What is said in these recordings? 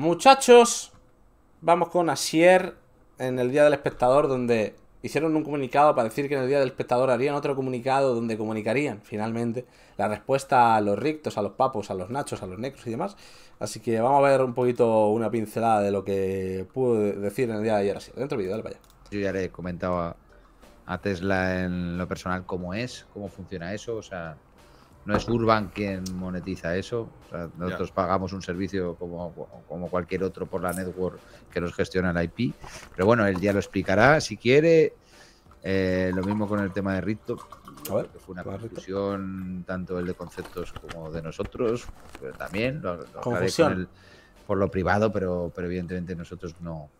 Muchachos, vamos con Asier en el Día del Espectador, donde hicieron un comunicado para decir que en el Día del Espectador harían otro comunicado donde comunicarían finalmente la respuesta a los rictos, a los papos, a los nachos, a los negros y demás. Así que vamos a ver un poquito una pincelada de lo que pudo decir en el día de ayer. dentro del vídeo, dale para Yo ya le he comentado a Tesla en lo personal cómo es, cómo funciona eso, o sea, no es Urban quien monetiza eso. nosotros pagamos un servicio como, cualquier otro por la network que nos gestiona la IP. Pero bueno, él ya lo explicará si quiere. Eh, lo mismo con el tema de Rito. fue una confusión tanto el de conceptos como de nosotros. Pero también lo, por lo privado, pero, pero evidentemente nosotros no,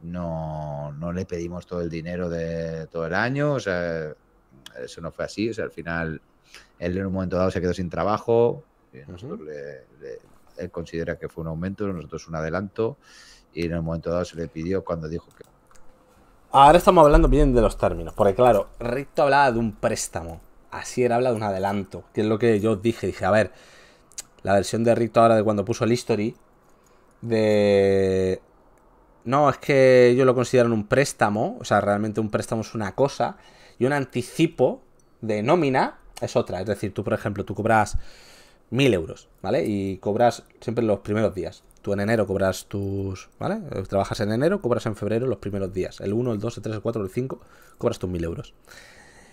no, le pedimos todo el dinero de todo el año. O sea, eso no fue así. al final él en un momento dado se quedó sin trabajo, él considera que fue un aumento, nosotros un adelanto, y en el momento dado se le pidió cuando dijo que... Ahora estamos hablando bien de los términos, porque claro, Ricto hablaba de un préstamo, así era habla de un adelanto, que es lo que yo dije, dije, a ver, la versión de Ricto ahora de cuando puso el history, de... No, es que yo lo consideran un préstamo, o sea, realmente un préstamo es una cosa, y un anticipo de nómina es otra. Es decir, tú, por ejemplo, tú cobras 1000 euros, ¿vale? Y cobras siempre los primeros días. Tú en enero cobras tus, ¿vale? Eh, trabajas en enero, cobras en febrero los primeros días. El 1, el 2, el 3, el 4, el 5, cobras tus 1000 euros.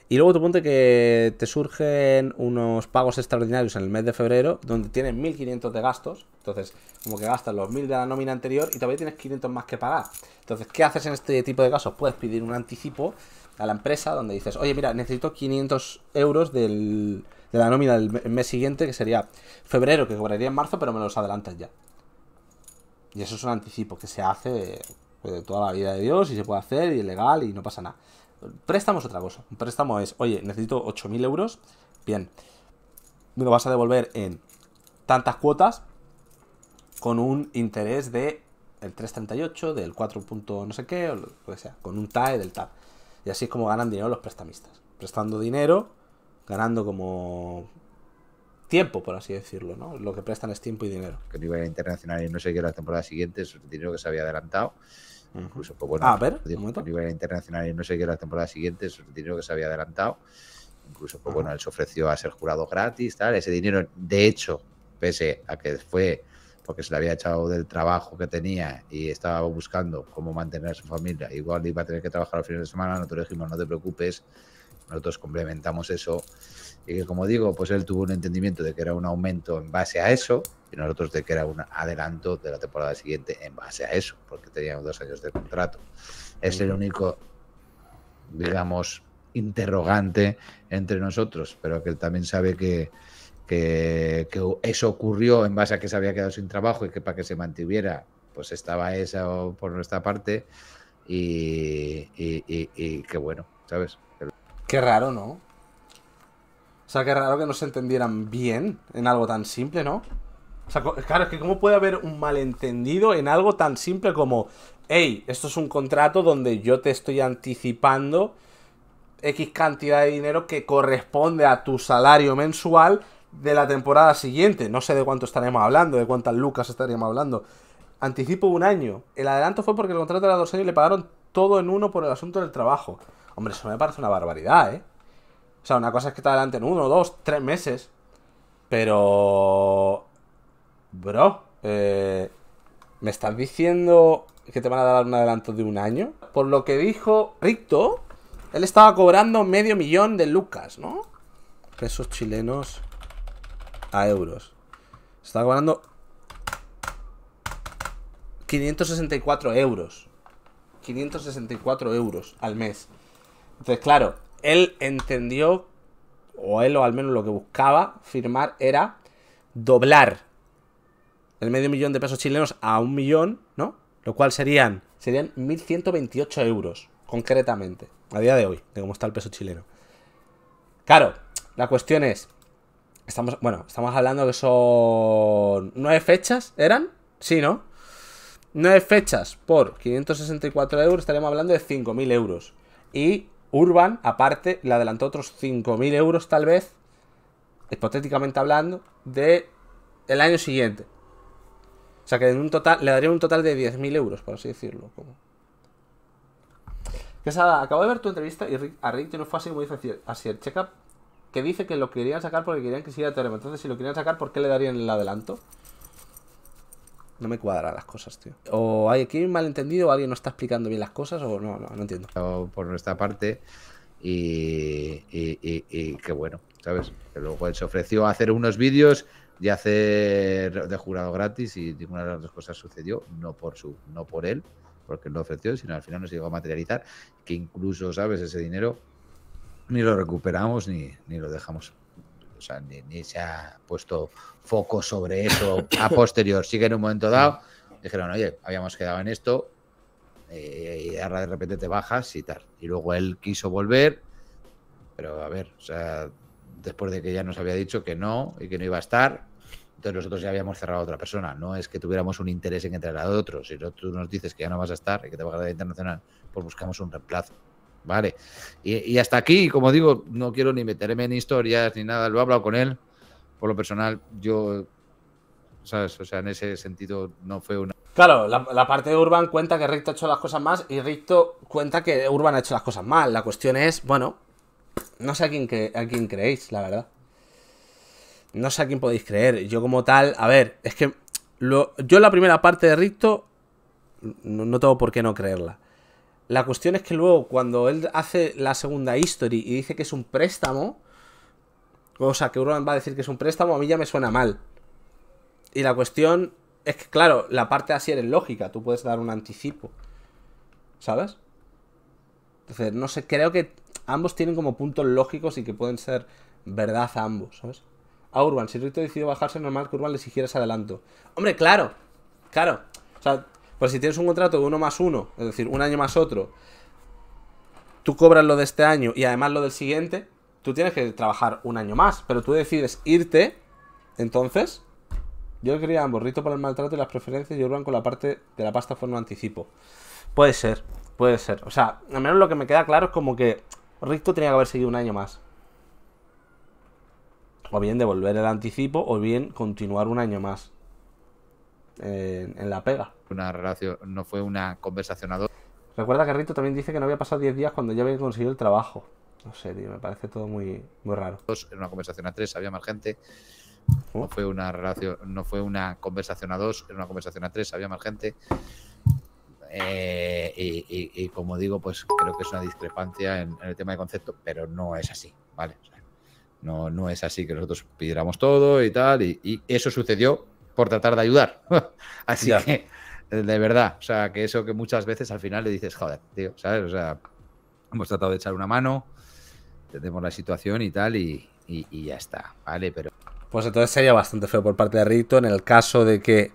Y luego te punto que te surgen unos pagos extraordinarios en el mes de febrero, donde tienes 1.500 de gastos. Entonces, como que gastas los 1.000 de la nómina anterior y todavía tienes 500 más que pagar. Entonces, ¿qué haces en este tipo de casos? Puedes pedir un anticipo a la empresa donde dices, oye, mira, necesito 500 euros del, de la nómina del mes siguiente, que sería febrero, que cobraría en marzo, pero me los adelantas ya. Y eso es un anticipo que se hace eh, pues, de toda la vida de Dios y se puede hacer y es legal y no pasa nada. Préstamo es otra cosa. Un préstamo es, oye, necesito 8.000 euros. Bien. Me lo vas a devolver en tantas cuotas con un interés de el 3.38, del 4. no sé qué, o lo que sea, con un TAE del TAP. Y así es como ganan dinero los prestamistas. Prestando dinero, ganando como tiempo, por así decirlo, ¿no? Lo que prestan es tiempo y dinero. Que nivel internacional y no sé qué, la siguiente Es el dinero que se había adelantado. Incluso, pues, bueno, ah, a ver, a nivel internacional y no sé qué la temporada siguientes, el dinero que se había adelantado. Incluso, pues bueno, él se ofreció a ser jurado gratis, tal. Ese dinero, de hecho, pese a que fue porque se le había echado del trabajo que tenía y estaba buscando cómo mantener a su familia, igual iba a tener que trabajar los fines de semana, nosotros dijimos, no te preocupes, nosotros complementamos eso y que como digo, pues él tuvo un entendimiento de que era un aumento en base a eso y nosotros de que era un adelanto de la temporada siguiente en base a eso, porque teníamos dos años de contrato. Es el único, digamos, interrogante entre nosotros, pero que él también sabe que, que, eso ocurrió en base a que se había quedado sin trabajo y que para que se mantuviera, pues estaba eso por nuestra parte y, y que bueno, ¿sabes? Qué raro, ¿no? O sea, qué raro que no se entendieran bien en algo tan simple, ¿no? O sea, claro, es que cómo puede haber un malentendido en algo tan simple como, hey, esto es un contrato donde yo te estoy anticipando X cantidad de dinero que corresponde a tu salario mensual de la temporada siguiente. No sé de cuánto estaremos hablando, de cuántas lucas estaríamos hablando. Anticipo un año. El adelanto fue porque el contrato era dos años y le pagaron todo en uno por el asunto del trabajo. Hombre, eso me parece una barbaridad, ¿eh? O sea, una cosa es que te en uno, dos, tres meses. Pero... Bro, eh, ¿me estás diciendo que te van a dar un adelanto de un año? Por lo que dijo Ricto, él estaba cobrando medio millón de lucas, ¿no? Pesos chilenos a euros. Estaba cobrando 564 euros. 564 euros al mes. Entonces, claro, él entendió, o él o al menos lo que buscaba firmar era doblar el medio millón de pesos chilenos a un millón, ¿no? Lo cual serían, serían 1.128 euros, concretamente, a día de hoy, de cómo está el peso chileno. Claro, la cuestión es, estamos, bueno, estamos hablando que son nueve fechas, ¿eran? Sí, ¿no? Nueve fechas por 564 euros, estaríamos hablando de 5.000 euros. Y Urban, aparte, le adelantó otros 5.000 euros, tal vez, hipotéticamente hablando, de el año siguiente. O sea que en un total, le daría un total de 10.000 euros, por así decirlo. Como... Quesada, acabo de ver tu entrevista y a Rick no fue así muy difícil. así el checkup, que dice que lo querían sacar porque querían que siguiera Teorema. Entonces, si lo querían sacar, ¿por qué le darían el adelanto? no me cuadra las cosas, tío. O hay aquí un malentendido, o alguien no está explicando bien las cosas, o no, no, entiendo. por nuestra parte, y, y, qué bueno, ¿sabes? Que luego él se ofreció a hacer unos vídeos de hacer de jurado gratis y ninguna de las dos cosas sucedió, no por su, no por él, porque él lo ofreció, sino al final nos llegó a materializar, que incluso, ¿sabes? Ese dinero ni lo recuperamos ni lo dejamos sea, ni, se ha puesto foco sobre eso a posterior. Sí que en un momento dado dijeron, oye, habíamos quedado en esto eh, y ahora de repente te bajas y tal. Y luego él quiso volver, pero a ver, o sea, después de que ya nos había dicho que no y que no iba a estar, entonces nosotros ya habíamos cerrado a otra persona. No es que tuviéramos un interés en entrar a otro. Si tú nos dices que ya no vas a estar y que te vas a la internacional, pues buscamos un reemplazo. Vale. Y, hasta aquí, como digo, no quiero ni meterme en historias ni nada. Lo he hablado con él. Por lo personal, yo. ¿Sabes? O sea, en ese sentido no fue una. Claro, la, parte de Urban cuenta que Ricto ha hecho las cosas más y Ricto cuenta que Urban ha hecho las cosas mal. La cuestión es, bueno, no sé a quién, a quién creéis, la verdad. No sé a quién podéis creer. Yo como tal, a ver, es que lo, yo la primera parte de Ricto no, no tengo por qué no creerla. La cuestión es que luego cuando él hace la segunda history y dice que es un préstamo, o sea, que Urban va a decir que es un préstamo, a mí ya me suena mal. Y la cuestión es que, claro, la parte así es lógica, tú puedes dar un anticipo. ¿Sabes? Entonces, no sé, creo que ambos tienen como puntos lógicos y que pueden ser verdad a ambos, ¿sabes? A Urban, si Rito decidió bajarse, normal que Urban le exigiera adelanto. Hombre, claro, claro. O sea, pues si tienes un contrato de uno más uno, es decir, un año más otro, tú cobras lo de este año y además lo del siguiente, tú tienes que trabajar un año más, pero tú decides irte, entonces yo quería Ricto por el maltrato y las preferencias y Urban con la parte de la pasta forma anticipo. Puede ser, puede ser. O sea, al menos lo que me queda claro es como que Ricto tenía que haber seguido un año más. O bien devolver el anticipo o bien continuar un año más en, la pega. Una relación, no fue una conversación a dos Recuerda que Rito también dice que no había pasado 10 días cuando ya había conseguido el trabajo. No sé, me parece todo muy, muy raro. Era una conversación a tres, había más gente. Uh. No fue una relación, no fue una conversación a dos, era una conversación a tres, había más gente. Eh, y, como digo, pues creo que es una discrepancia en, el tema de concepto, pero no es así, ¿vale? no, no es así que nosotros pidiéramos todo y tal, y eso sucedió por tratar de ayudar. Así que, de verdad, o sea, que eso que muchas veces al final le dices, joder, tío, ¿sabes? O sea, hemos tratado de echar una mano, entendemos la situación y tal, y, ya está, ¿vale? Pero. Pues entonces sería bastante feo por parte de Rito en el caso de que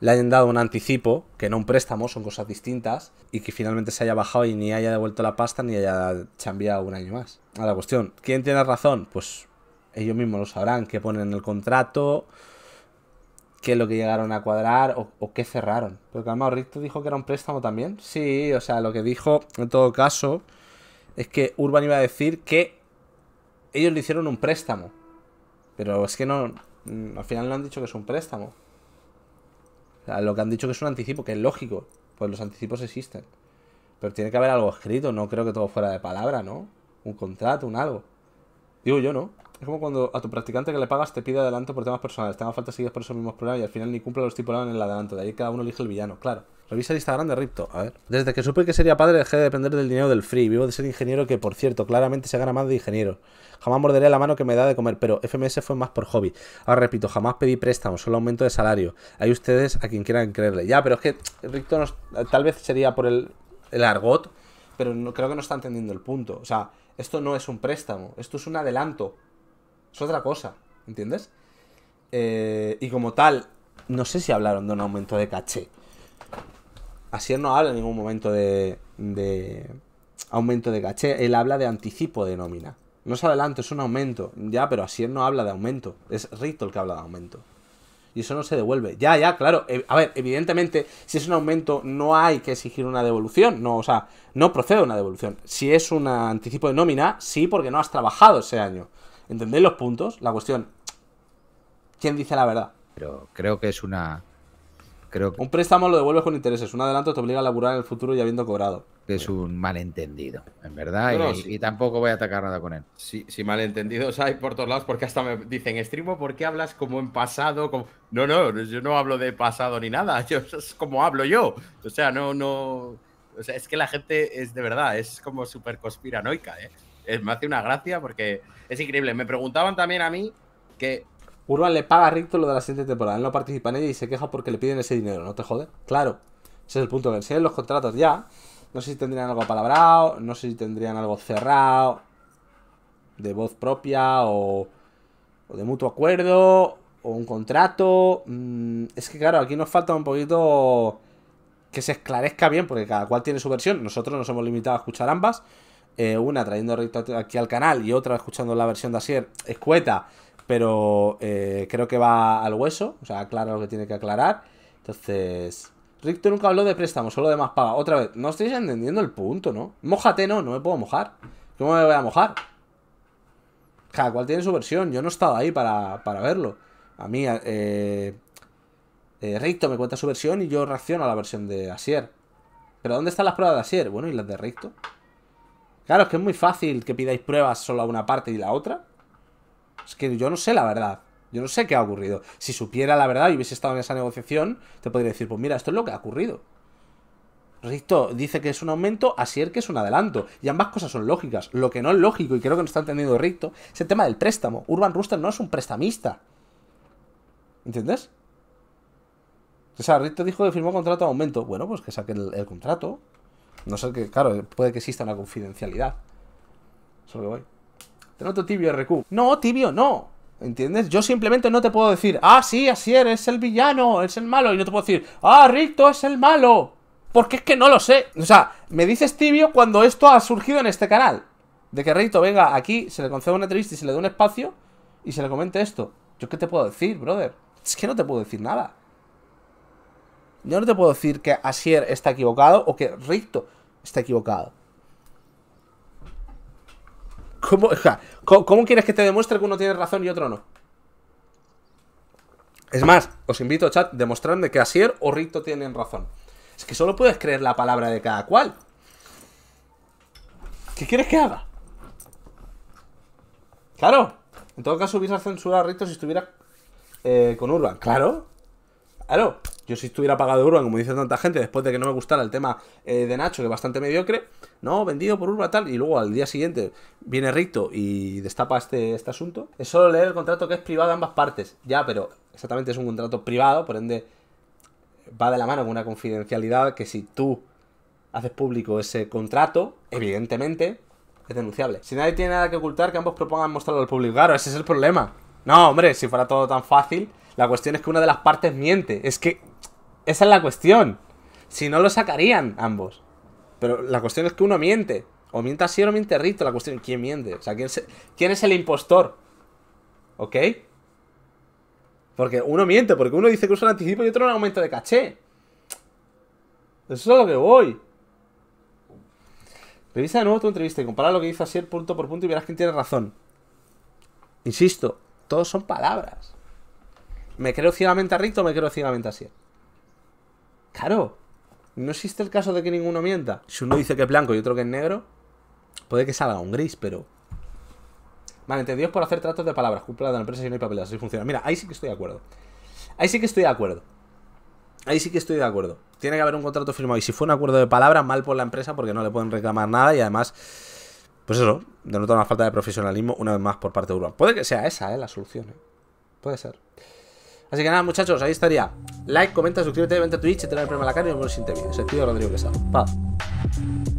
le hayan dado un anticipo, que no un préstamo, son cosas distintas, y que finalmente se haya bajado y ni haya devuelto la pasta ni haya cambiado un año más. A la cuestión, ¿quién tiene razón? Pues ellos mismos lo sabrán, que ponen en el contrato, qué es lo que llegaron a cuadrar o, qué cerraron. Porque calmado, Ricto dijo que era un préstamo también. Sí, o sea, lo que dijo en todo caso es que Urban iba a decir que ellos le hicieron un préstamo. Pero es que no. Mm, al final no han dicho que es un préstamo. lo que han dicho que es un anticipo, que es lógico. Pues los anticipos existen. Pero tiene que haber algo escrito, no creo que todo fuera de palabra, ¿no? Un contrato, un algo. Digo yo, ¿no? Es como cuando a tu practicante que le pagas te pide adelanto por temas personales, te hagan falta seguir por esos mismos problemas y al final ni cumple los estipulado en el adelanto. De ahí cada uno elige el villano, claro. Revisa el Instagram de Ripto, a ver. Desde que supe que sería padre dejé de depender del dinero del free. Vivo de ser ingeniero que, por cierto, claramente se gana más de ingeniero. Jamás morderé la mano que me da de comer, pero FMS fue más por hobby. Ahora repito, jamás pedí préstamo, solo aumento de salario. Hay ustedes a quien quieran creerle. Ya, pero es que Ripto tal vez sería por el, el argot, pero no, creo que no está entendiendo el punto. O sea, esto no es un préstamo, esto es un adelanto. Es otra cosa, ¿entiendes? Eh, y como tal, no sé si hablaron de un aumento de caché. Así no habla en ningún momento de, de aumento de caché. Él habla de anticipo de nómina. No se adelanto, es un aumento. Ya, pero así no habla de aumento. Es Rito el que habla de aumento. Y eso no se devuelve. Ya, ya, claro. Eh, a ver, evidentemente, si es un aumento, no hay que exigir una devolución. No, o sea, no procede una devolución. Si es un anticipo de nómina, sí, porque no has trabajado ese año. ¿Entendéis los puntos? La cuestión, ¿quién dice la verdad? Pero creo que es una... Creo Un préstamo lo devuelves con intereses, un adelanto te obliga a laburar en el futuro y habiendo cobrado. Es un malentendido, en verdad, y, tampoco voy a atacar nada con él. Sí, sí, malentendidos hay por todos lados, porque hasta me dicen, streamo, ¿por qué hablas como en pasado? No, no, yo no hablo de pasado ni nada, yo, es como hablo yo. O sea, no, no... O sea, es que la gente es de verdad, es como súper conspiranoica, ¿eh? me hace una gracia porque es increíble. Me preguntaban también a mí que. Urban le paga a Ricto lo de la siguiente temporada. Él no participa en ella y se queja porque le piden ese dinero, ¿no te jode? Claro. Ese es el punto. del si los contratos ya, no sé si tendrían algo apalabrado, no sé si tendrían algo cerrado, de voz propia o, o de mutuo acuerdo, o un contrato. Mm, es que claro, aquí nos falta un poquito que se esclarezca bien, porque cada cual tiene su versión. Nosotros nos hemos limitado a escuchar ambas. Eh, una trayendo recto aquí al canal y otra escuchando la versión de Asier, escueta, pero eh, creo que va al hueso, o sea, aclara lo que tiene que aclarar. Entonces, Ricto nunca habló de préstamos, solo de más paga. Otra vez, no estáis entendiendo el punto, ¿no? Mójate, no, no me puedo mojar. ¿Cómo me voy a mojar? Cada cual tiene su versión, yo no he estado ahí para, verlo. A mí, eh, Ricto me cuenta su versión y yo reacciono a la versión de Asier. ¿Pero dónde están las pruebas de Asier? Bueno, ¿y las de Ricto? Claro, es que es muy fácil que pidáis pruebas solo a una parte y la otra. Es que yo no sé la verdad. Yo no sé qué ha ocurrido. Si supiera la verdad y hubiese estado en esa negociación, te podría decir, pues mira, esto es lo que ha ocurrido. Risto dice que es un aumento, así es que es un adelanto. Y ambas cosas son lógicas. Lo que no es lógico, y creo que no está entendiendo Ricto, es el tema del préstamo. Urban Rooster no es un prestamista. ¿Entiendes? O sea, Ricto dijo que firmó contrato a aumento. Bueno, pues que saque el contrato. No sé que, claro, puede que exista una confidencialidad. Solo voy. Te noto tibio, RQ. No, tibio, no. ¿Entiendes? Yo simplemente no te puedo decir, ah, sí, así eres, el villano, es el malo. Y no te puedo decir, ah, Rito, es el malo. Porque es que no lo sé. O sea, me dices tibio cuando esto ha surgido en este canal. De que Rito venga aquí, se le conceda una entrevista y se le dé un espacio y se le comente esto. ¿Yo qué te puedo decir, brother? Es que no te puedo decir nada. Yo no te puedo decir que Asier está equivocado o que Ricto está equivocado. ¿Cómo, quieres que te demuestre que uno tiene razón y otro no? Es más, os invito, a chat, demostrarme que Asier o Ricto tienen razón. Es que solo puedes creer la palabra de cada cual. ¿Qué quieres que haga? Claro. En todo caso, hubiese censurado a Ricto si estuviera eh, con Urban. Claro. Claro. Yo si estuviera pagado Urban, como dice tanta gente, después de que no me gustara el tema eh, de Nacho, que es bastante mediocre, no, vendido por Urban tal, y luego al día siguiente viene Ricto y destapa este, este asunto, es solo leer el contrato que es privado de ambas partes. Ya, pero exactamente es un contrato privado, por ende va de la mano con una confidencialidad que si tú haces público ese contrato, evidentemente es denunciable. Si nadie tiene nada que ocultar, que ambos propongan mostrarlo al público. Claro, ese es el problema. No, hombre, si fuera todo tan fácil, la cuestión es que una de las partes miente. Es que esa es la cuestión. Si no, lo sacarían ambos. Pero la cuestión es que uno miente. O miente así o miente Rito. La cuestión es quién miente. O sea, quién, quién es el impostor. ¿Ok? Porque uno miente, porque uno dice que usa un anticipo y otro un aumento de caché. Eso es lo que voy. Revisa de nuevo tu entrevista y compara lo que dice así punto por punto y verás quién tiene razón. Insisto, todos son palabras. Me creo ciegamente a Rito o me creo ciegamente a Claro, no existe el caso de que ninguno mienta. Si uno dice que es blanco y otro que es negro, puede que salga un gris, pero. Vale, Malentendidos por hacer tratos de palabras, la de la empresa si no hay papeles, así funciona. Mira, ahí sí que estoy de acuerdo. Ahí sí que estoy de acuerdo. Ahí sí que estoy de acuerdo. Tiene que haber un contrato firmado. Y si fue un acuerdo de palabras, mal por la empresa porque no le pueden reclamar nada y además. Pues eso, denota una falta de profesionalismo una vez más por parte de Urban. Puede que sea esa, ¿eh? La solución, ¿eh? Puede ser. Así que nada, muchachos, ahí estaría. Like, comenta, suscríbete, vente a Twitch, te da el premio a la cara y nos vemos en el siguiente vídeo. tendría Rodrigo Quesada. Pa.